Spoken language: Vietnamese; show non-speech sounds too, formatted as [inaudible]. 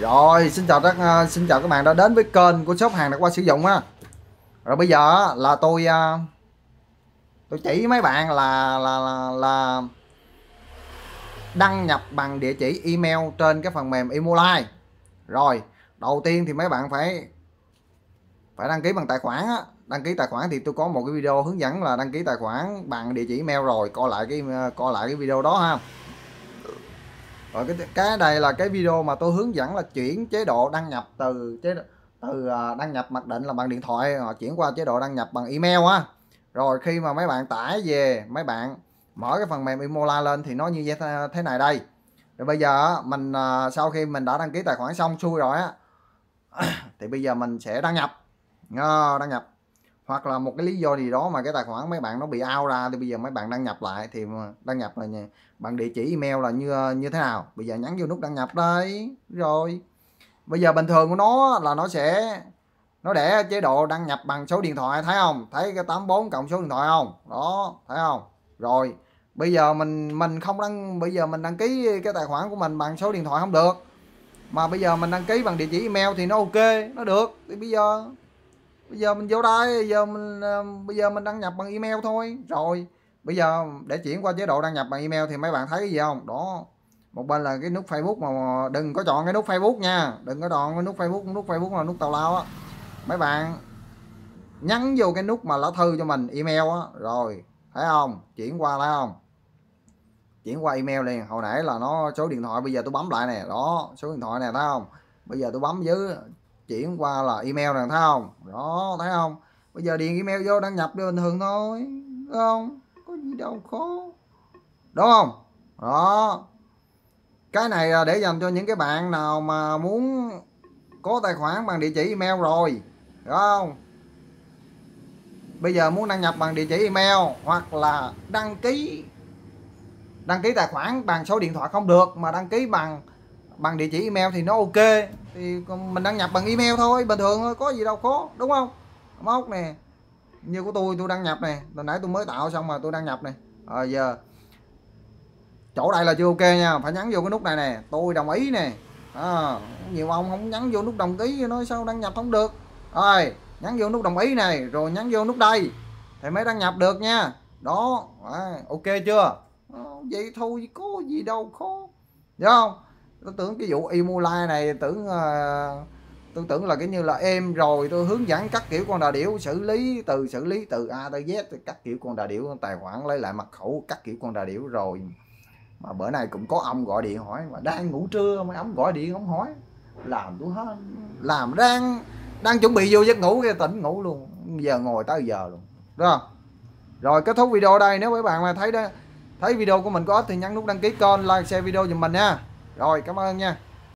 Rồi, xin chào các uh, à, xin chào các bạn đã đến với kênh của shop hàng đã qua sử dụng á. Rồi bây giờ là tôi uh, tôi chỉ mấy bạn là là là, là đăng nhập bằng địa chỉ email trên cái phần mềm Emulai. Rồi, đầu tiên thì mấy bạn phải phải đăng ký bằng tài khoản á. Đăng ký tài khoản thì tôi có một cái video hướng dẫn là đăng ký tài khoản bằng địa chỉ email rồi, coi lại cái coi lại cái video đó ha rồi cái cái này là cái video mà tôi hướng dẫn là chuyển chế độ đăng nhập từ chế từ à, đăng nhập mặc định là bằng điện thoại họ chuyển qua chế độ đăng nhập bằng email á rồi khi mà mấy bạn tải về mấy bạn mở cái phần mềm Imola lên thì nó như thế này đây rồi bây giờ mình à, sau khi mình đã đăng ký tài khoản xong xuôi rồi á [coughs] thì bây giờ mình sẽ đăng nhập đăng nhập hoặc là một cái lý do gì đó mà cái tài khoản mấy bạn nó bị ao ra thì bây giờ mấy bạn đăng nhập lại thì đăng nhập là bằng địa chỉ email là như như thế nào bây giờ nhắn vô nút đăng nhập đây rồi bây giờ bình thường của nó là nó sẽ nó để chế độ đăng nhập bằng số điện thoại thấy không thấy cái 84 cộng số điện thoại không đó thấy không rồi bây giờ mình mình không đăng bây giờ mình đăng ký cái tài khoản của mình bằng số điện thoại không được mà bây giờ mình đăng ký bằng địa chỉ email thì nó ok nó được thì bây giờ bây giờ mình vô đây bây giờ mình ờ, bây giờ mình đăng nhập bằng email thôi rồi bây giờ để chuyển qua chế độ đăng nhập bằng email thì mấy bạn thấy cái gì không đó một bên là cái nút Facebook mà đừng có chọn cái nút Facebook nha đừng có chọn cái nút Facebook nút Facebook là nút tào lao á mấy bạn nhắn vô cái nút mà lá thư cho mình email á rồi thấy không chuyển qua thấy không chuyển qua email liền hồi nãy là nó số điện thoại bây giờ tôi bấm lại nè đó số điện thoại nè thấy không bây giờ tôi bấm dưới chuyển qua là email này thấy không đó thấy không bây giờ điền email vô đăng nhập vô bình thường thôi đúng không có gì đâu khó đúng không đó cái này là để dành cho những cái bạn nào mà muốn có tài khoản bằng địa chỉ email rồi đúng không bây giờ muốn đăng nhập bằng địa chỉ email hoặc là đăng ký đăng ký tài khoản bằng số điện thoại không được mà đăng ký bằng bằng địa chỉ email thì nó ok thì mình đăng nhập bằng email thôi bình thường thôi có gì đâu khó đúng không móc nè như của tôi tôi đăng nhập nè hồi nãy tôi mới tạo xong mà tôi đăng nhập nè à, giờ chỗ đây là chưa ok nha phải nhắn vô cái nút này nè tôi đồng ý nè à, nhiều ông không nhắn vô nút đồng ý nói sao đăng nhập không được rồi nhắn vô nút đồng ý này rồi nhắn vô nút đây thì mới đăng nhập được nha đó à, ok chưa à, vậy thôi có gì đâu khó đúng không tôi tưởng cái vụ Imola này tưởng ờ, tôi tưởng là cái như là em rồi tôi hướng dẫn các kiểu con đà điểu xử lý từ xử lý từ a tới z các kiểu con đà điểu tài khoản lấy lại mật khẩu các kiểu con đà điểu rồi mà bữa nay cũng có ông gọi điện hỏi mà đang ngủ trưa mà ông gọi điện ông hỏi làm tôi hết làm đang đang chuẩn bị vô giấc ngủ cái tỉnh ngủ luôn giờ ngồi tới giờ luôn rồi rồi kết thúc video đây nếu mấy bạn mà thấy đó thấy video của mình có ích thì nhấn nút đăng ký kênh like share video giùm mình nha rồi cảm ơn nha